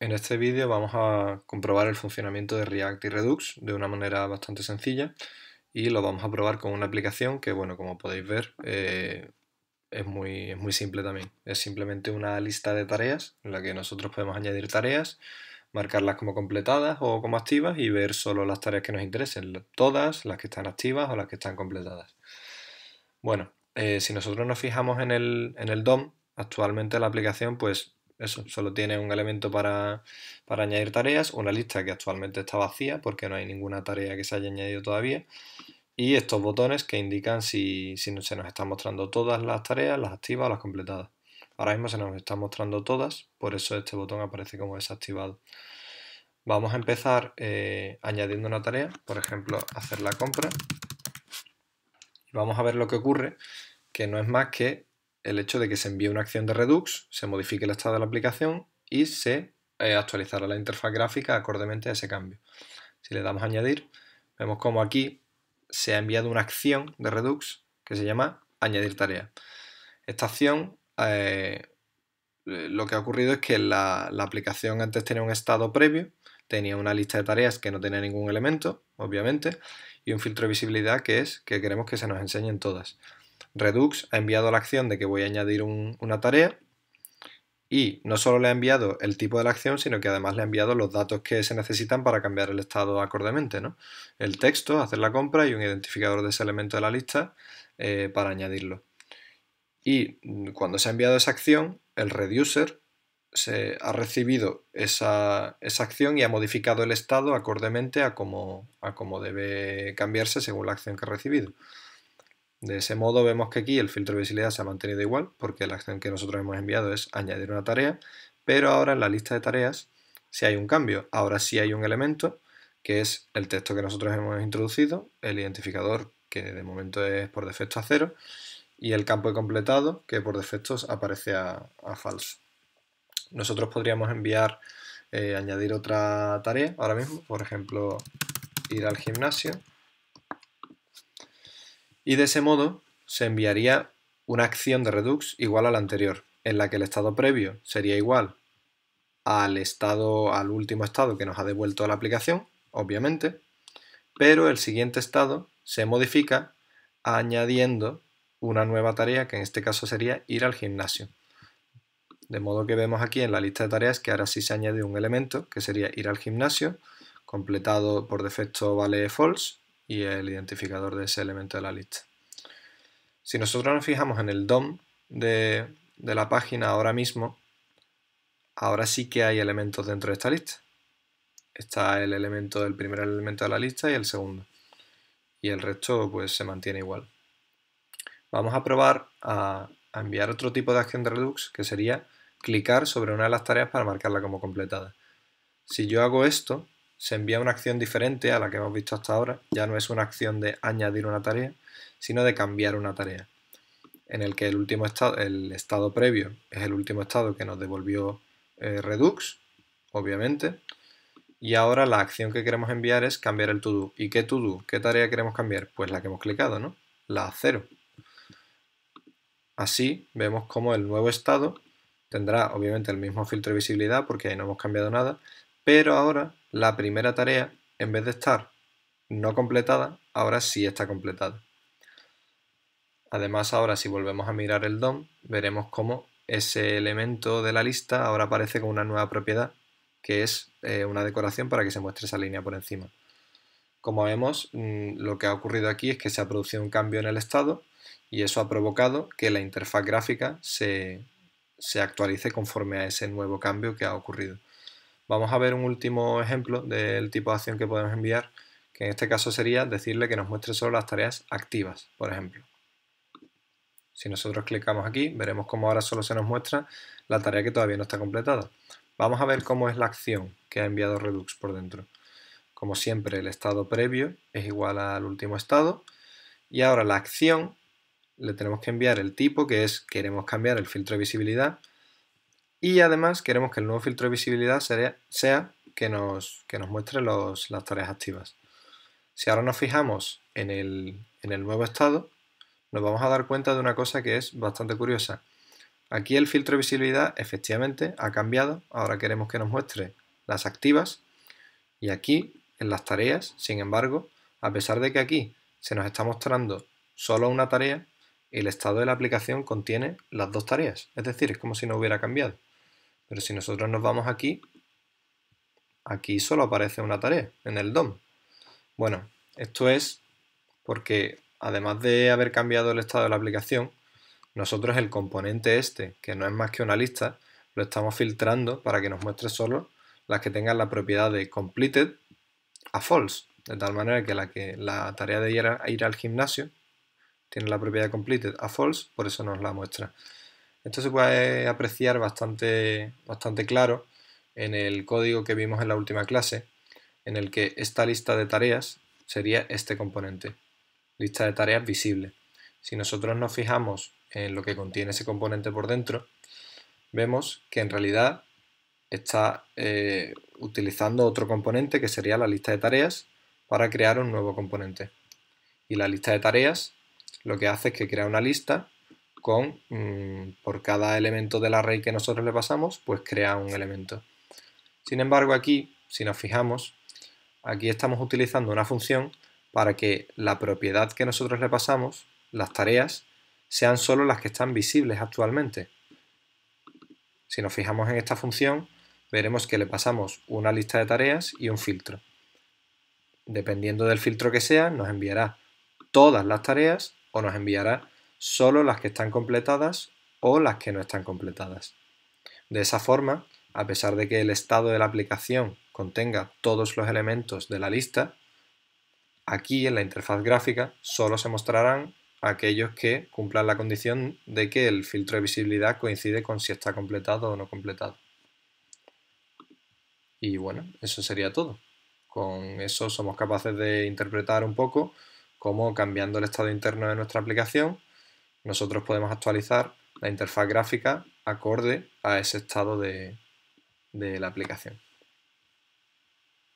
En este vídeo vamos a comprobar el funcionamiento de React y Redux de una manera bastante sencilla y lo vamos a probar con una aplicación que, bueno, como podéis ver, eh, es, muy, es muy simple también. Es simplemente una lista de tareas en la que nosotros podemos añadir tareas, marcarlas como completadas o como activas y ver solo las tareas que nos interesen, todas, las que están activas o las que están completadas. Bueno, eh, si nosotros nos fijamos en el, en el DOM, actualmente la aplicación pues eso, solo tiene un elemento para, añadir tareas, una lista que actualmente está vacía porque no hay ninguna tarea que se haya añadido todavía y estos botones que indican si, si se nos están mostrando todas las tareas, las activas o las completadas. Ahora mismo se nos están mostrando todas, por eso este botón aparece como desactivado. Vamos a empezar eh, añadiendo una tarea, por ejemplo, hacer la compra. Vamos a ver lo que ocurre, que no es más que el hecho de que se envíe una acción de Redux, se modifique el estado de la aplicación y se eh, actualizará la interfaz gráfica acordemente a ese cambio. Si le damos a añadir, vemos como aquí se ha enviado una acción de Redux que se llama añadir tarea. Esta acción eh, eh, lo que ha ocurrido es que la, la aplicación antes tenía un estado previo, tenía una lista de tareas que no tenía ningún elemento, obviamente, y un filtro de visibilidad que es que queremos que se nos enseñen todas. Redux ha enviado la acción de que voy a añadir una tarea y no solo le ha enviado el tipo de la acción, sino que además le ha enviado los datos que se necesitan para cambiar el estado acordemente, ¿no? El texto, hacer la compra y un identificador de ese elemento de la lista eh, para añadirlo. Y cuando se ha enviado esa acción, el reducer se ha recibido esa, acción y ha modificado el estado acordemente a cómo a debe cambiarse según la acción que ha recibido. De ese modo vemos que aquí el filtro de visibilidad se ha mantenido igual porque la acción que nosotros hemos enviado es añadir una tarea, pero ahora en la lista de tareas si sí hay un cambio. Ahora sí hay un elemento que es el texto que nosotros hemos introducido, el identificador que de momento es por defecto a cero y el campo de completado que por defecto aparece a, falso. Nosotros podríamos enviar, eh, añadir otra tarea ahora mismo, por ejemplo, ir al gimnasio y de ese modo se enviaría una acción de redux igual a la anterior, en la que el estado previo sería igual al estado, al último estado que nos ha devuelto la aplicación, obviamente, pero el siguiente estado se modifica añadiendo una nueva tarea que en este caso sería ir al gimnasio. De modo que vemos aquí en la lista de tareas que ahora sí se añade un elemento que sería ir al gimnasio, completado por defecto vale false, y el identificador de ese elemento de la lista. Si nosotros nos fijamos en el DOM de, la página ahora mismo, ahora sí que hay elementos dentro de esta lista. Está el elemento, del primer elemento de la lista y el segundo. Y el resto pues se mantiene igual. Vamos a probar a, a enviar otro tipo de acción de Redux, que sería clicar sobre una de las tareas para marcarla como completada. Si yo hago esto, se envía una acción diferente a la que hemos visto hasta ahora. Ya no es una acción de añadir una tarea, sino de cambiar una tarea. En el que el último estado, el estado previo es el último estado que nos devolvió eh, Redux, obviamente. Y ahora la acción que queremos enviar es cambiar el todo. ¿Y qué todo? ¿Qué tarea queremos cambiar? Pues la que hemos clicado, ¿no? La 0. Así vemos cómo el nuevo estado tendrá obviamente el mismo filtro de visibilidad porque ahí no hemos cambiado nada, pero ahora la primera tarea, en vez de estar no completada, ahora sí está completada. Además, ahora si volvemos a mirar el DOM, veremos cómo ese elemento de la lista ahora aparece con una nueva propiedad, que es eh, una decoración para que se muestre esa línea por encima. Como vemos, mm, lo que ha ocurrido aquí es que se ha producido un cambio en el estado y eso ha provocado que la interfaz gráfica se actualice conforme a ese nuevo cambio que ha ocurrido. Vamos a ver un último ejemplo del tipo de acción que podemos enviar, que en este caso sería decirle que nos muestre solo las tareas activas, por ejemplo. Si nosotros clicamos aquí, veremos cómo ahora solo se nos muestra la tarea que todavía no está completada. Vamos a ver cómo es la acción que ha enviado Redux por dentro. Como siempre, el estado previo es igual al último estado. Y ahora la acción le tenemos que enviar el tipo, que es queremos cambiar el filtro de visibilidad, y además queremos que el nuevo filtro de visibilidad sea, que nos, nos muestre las tareas activas. Si ahora nos fijamos en el, en el nuevo estado, nos vamos a dar cuenta de una cosa que es bastante curiosa. Aquí el filtro de visibilidad efectivamente ha cambiado, ahora queremos que nos muestre las activas y aquí en las tareas, sin embargo, a pesar de que aquí se nos está mostrando solo una tarea, el estado de la aplicación contiene las dos tareas, es decir, es como si no hubiera cambiado. Pero si nosotros nos vamos aquí, aquí solo aparece una tarea, en el DOM. Bueno, esto es porque además de haber cambiado el estado de la aplicación, nosotros el componente este, que no es más que una lista, lo estamos filtrando para que nos muestre solo las que tengan la propiedad de completed a false, de tal manera que la, que la tarea de ir, a, ir al gimnasio tiene la propiedad completed a false, por eso nos la muestra. Esto se puede apreciar bastante, bastante claro en el código que vimos en la última clase, en el que esta lista de tareas sería este componente, lista de tareas visible. Si nosotros nos fijamos en lo que contiene ese componente por dentro, vemos que en realidad está eh, utilizando otro componente que sería la lista de tareas para crear un nuevo componente. Y la lista de tareas lo que hace es que crea una lista Mm, por cada elemento del array que nosotros le pasamos, pues crea un elemento. Sin embargo, aquí, si nos fijamos, aquí estamos utilizando una función para que la propiedad que nosotros le pasamos, las tareas, sean solo las que están visibles actualmente. Si nos fijamos en esta función, veremos que le pasamos una lista de tareas y un filtro. Dependiendo del filtro que sea, nos enviará todas las tareas o nos enviará solo las que están completadas o las que no están completadas. De esa forma, a pesar de que el estado de la aplicación contenga todos los elementos de la lista, aquí en la interfaz gráfica solo se mostrarán aquellos que cumplan la condición de que el filtro de visibilidad coincide con si está completado o no completado. Y bueno, eso sería todo. Con eso somos capaces de interpretar un poco cómo cambiando el estado interno de nuestra aplicación nosotros podemos actualizar la interfaz gráfica acorde a ese estado de, la aplicación.